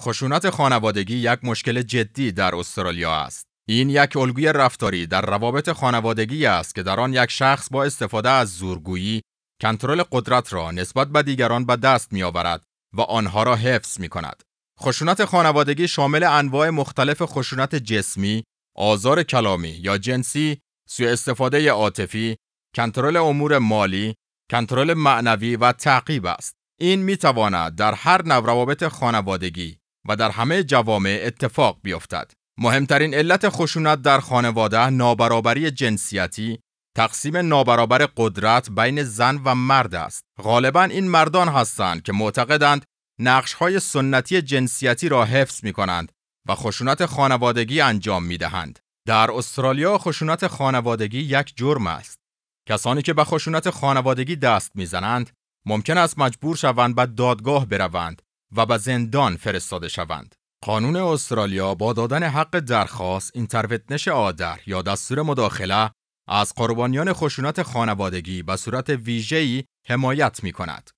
خشونت خانوادگی یک مشکل جدی در استرالیا است. این یک الگوی رفتاری در روابط خانوادگی است که در آن یک شخص با استفاده از زورگویی کنترل قدرت را نسبت به دیگران به دست می آورد و آنها را حفظ می کند. خشونت خانوادگی شامل انواع مختلف خشونت جسمی، آزار کلامی یا جنسی، سوء استفاده عاطفی، کنترل امور مالی، کنترل معنوی و تعقیب است. این می تواند در هر نوع روابط خانوادگی و در همه جوامع اتفاق بیفتد. مهمترین علت خشونت در خانواده نابرابری جنسیتی تقسیم نابرابر قدرت بین زن و مرد است. غالبا این مردان هستند که معتقدند نقشهای سنتی جنسیتی را حفظ می کنند و خشونت خانوادگی انجام می دهند. در استرالیا خشونت خانوادگی یک جرم است. کسانی که به خشونت خانوادگی دست میزنند ممکن است مجبور شوند به دادگاه بروند و به زندان فرستاده شوند. قانون استرالیا با دادن حق درخواست اینترونش آدر یا دستور مداخله از قربانیان خشونت خانوادگی به صورت ویژه‌ای حمایت می کند.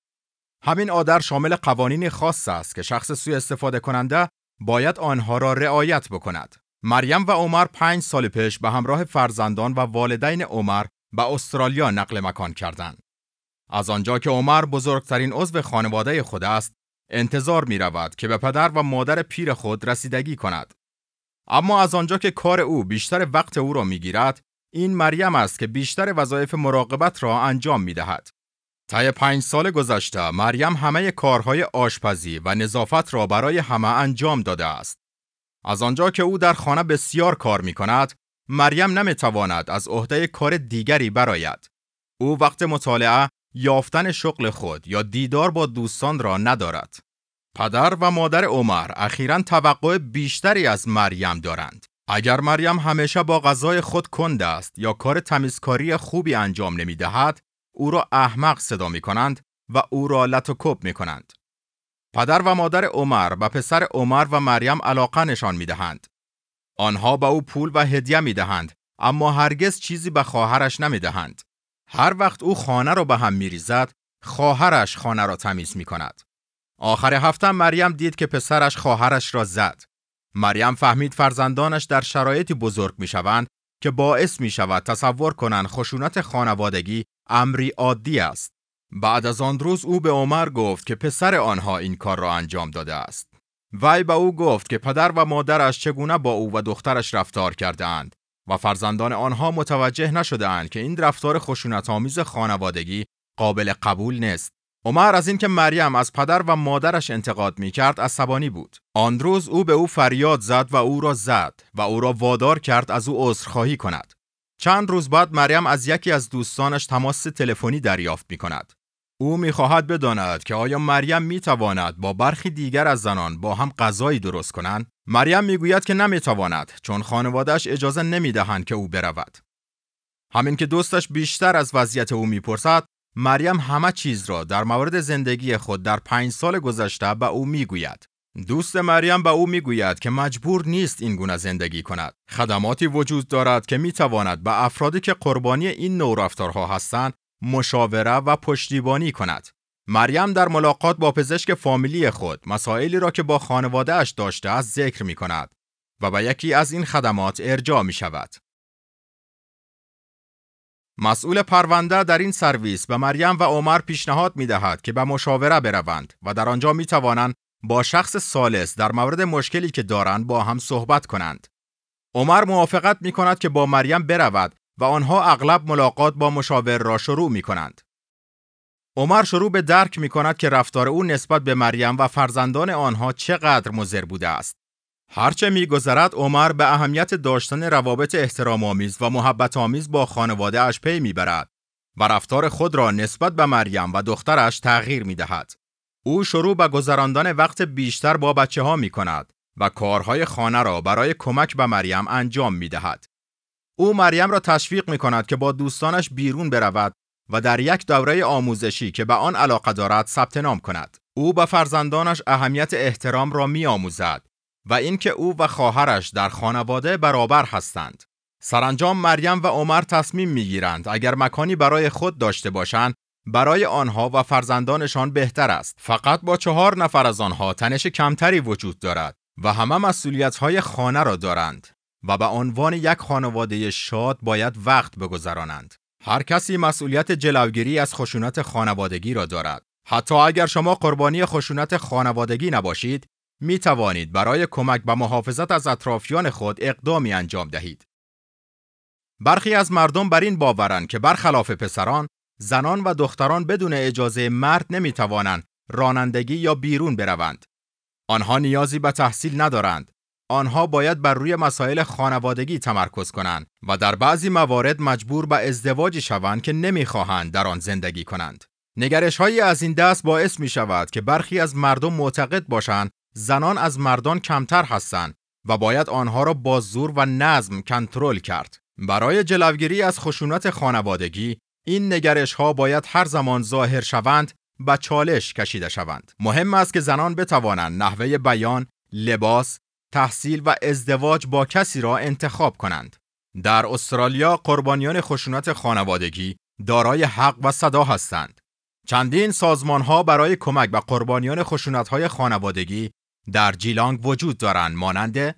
همین آدر شامل قوانین خاص است که شخص سوء استفاده کننده باید آنها را رعایت بکند. مریم و عمر پنج سال پیش به همراه فرزندان و والدین عمر به استرالیا نقل مکان کردند. از آنجا که عمر بزرگترین عضو خانواده خود است، انتظار می رود که به پدر و مادر پیر خود رسیدگی کند. اما از آنجا که کار او بیشتر وقت او را می گیرد، این مریم است که بیشتر وظایف مراقبت را انجام می دهد. طی پنج سال گذشته مریم همه کارهای آشپزی و نظافت را برای همه انجام داده است. از آنجا که او در خانه بسیار کار می کند، مریم نمی تواند از عهده کار دیگری براید. او وقت مطالعه یافتن شغل خود یا دیدار با دوستان را ندارد. پدر و مادر عمر اخیرا توقع بیشتری از مریم دارند. اگر مریم همیشه با غذای خود کند است یا کار تمیزکاری خوبی انجام نمی دهد، او را احمق صدا می کنند و او را لطکوب می کنند. پدر و مادر عمر و پسر عمر و مریم علاقه نشان می دهند. آنها به او پول و هدیه می دهند اما هرگز چیزی به خواهرش نمی دهند. هر وقت او خانه را به هم میریزد خواهرش خانه را تمیز می کند. آخر هفته مریم دید که پسرش خواهرش را زد. مریم فهمید فرزندانش در شرایطی بزرگ می شوند که باعث می شود تصور کنند خشونت خانوادگی امری عادی است. بعد از آن روز او به عمر گفت که پسر آنها این کار را انجام داده است. وی به او گفت که پدر و مادرش چگونه با او و دخترش رفتار اند و فرزندان آنها متوجه نشدهاند که این رفتار آمیز خانوادگی قابل قبول نیست. عمر از اینکه مریم از پدر و مادرش انتقاد می کرد عصبانی بود. آن روز او به او فریاد زد و او را زد و او را وادار کرد از او عذرخواهی کند. چند روز بعد مریم از یکی از دوستانش تماس تلفنی دریافت می کند. او خواهد بداند که آیا مریم می تواند با برخی دیگر از زنان با هم غذایی درست کنند مریم میگوید که نمیتواند چون خانوادهش اجازه نمیدهند که او برود. همین که دوستش بیشتر از وضعیت او میپرسد، مریم همه چیز را در مورد زندگی خود در پنج سال گذشته به او میگوید. دوست مریم به او میگوید که مجبور نیست این گونه زندگی کند. خدماتی وجود دارد که میتواند به افرادی که قربانی این نوع رفتارها هستند مشاوره و پشتیبانی کند. مریم در ملاقات با پزشک فامیلی خود مسائلی را که با اش داشته است ذکر می کند و به یکی از این خدمات ارجاع می شود. مسئول پرونده در این سرویس به مریم و عمر پیشنهاد می دهد که به مشاوره بروند و در آنجا می توانند با شخص سالس در مورد مشکلی که دارند با هم صحبت کنند. عمر موافقت می کند که با مریم برود و آنها اغلب ملاقات با مشاور را شروع می کنند. عمر شروع به درک می کند که رفتار او نسبت به مریم و فرزندان آنها چقدر مضر بوده است. هرچه میگذرد عمر به اهمیت داشتن روابط احترام آمیز و محبت آمیز با خانواده اش پی میبرد و رفتار خود را نسبت به مریم و دخترش تغییر می دهد. او شروع به گذراندن وقت بیشتر با بچه ها می کند و کارهای خانه را برای کمک به مریم انجام می دهد. او مریم را تشویق می کند که با دوستانش بیرون برود و در یک دوره آموزشی که به آن علاقه دارد ثبت نام کند. او به فرزندانش اهمیت احترام را می آموزد و اینکه او و خواهرش در خانواده برابر هستند. سرانجام مریم و عمر تصمیم گیرند اگر مکانی برای خود داشته باشند برای آنها و فرزندانشان بهتر است فقط با چهار نفر از آنها تنش کمتری وجود دارد و همه های خانه را دارند و به عنوان یک خانواده شاد باید وقت بگذرانند هر کسی مسئولیت جلوگیری از خشونت خانوادگی را دارد. حتی اگر شما قربانی خشونت خانوادگی نباشید، می توانید برای کمک به محافظت از اطرافیان خود اقدامی انجام دهید. برخی از مردم بر این باورند که برخلاف پسران، زنان و دختران بدون اجازه مرد نمی توانند رانندگی یا بیرون بروند. آنها نیازی به تحصیل ندارند. آنها باید بر روی مسائل خانوادگی تمرکز کنند و در بعضی موارد مجبور به ازدواجی شوند که نمیخواهند در آن زندگی کنند. نگرش های از این دست باعث می شود که برخی از مردم معتقد باشند زنان از مردان کمتر هستند و باید آنها را با زور و نظم کنترل کرد. برای جلوگیری از خشونت خانوادگی، این نگرش ها باید هر زمان ظاهر شوند و چالش کشیده شوند. مهم است که زنان بتوانند نحوه بیان، لباس، تحصیل و ازدواج با کسی را انتخاب کنند. در استرالیا قربانیان خشونت خانوادگی دارای حق و صدا هستند. چندین سازمان ها برای کمک به قربانیان خشونت های خانوادگی در جیلانگ وجود دارند مانند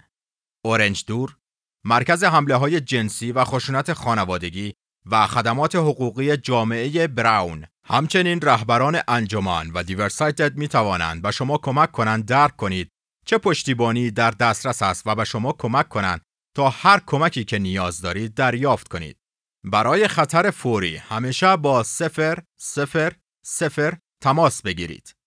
اورنج دور، مرکز حمله های جنسی و خشونت خانوادگی و خدمات حقوقی جامعه براون همچنین رهبران انجمن و دیورسایتد می توانند به شما کمک کنند درک کنید چه پشتیبانی در دسترس است و به شما کمک کنند تا هر کمکی که نیاز دارید دریافت کنید. برای خطر فوری همیشه با سفر سفر سفر تماس بگیرید.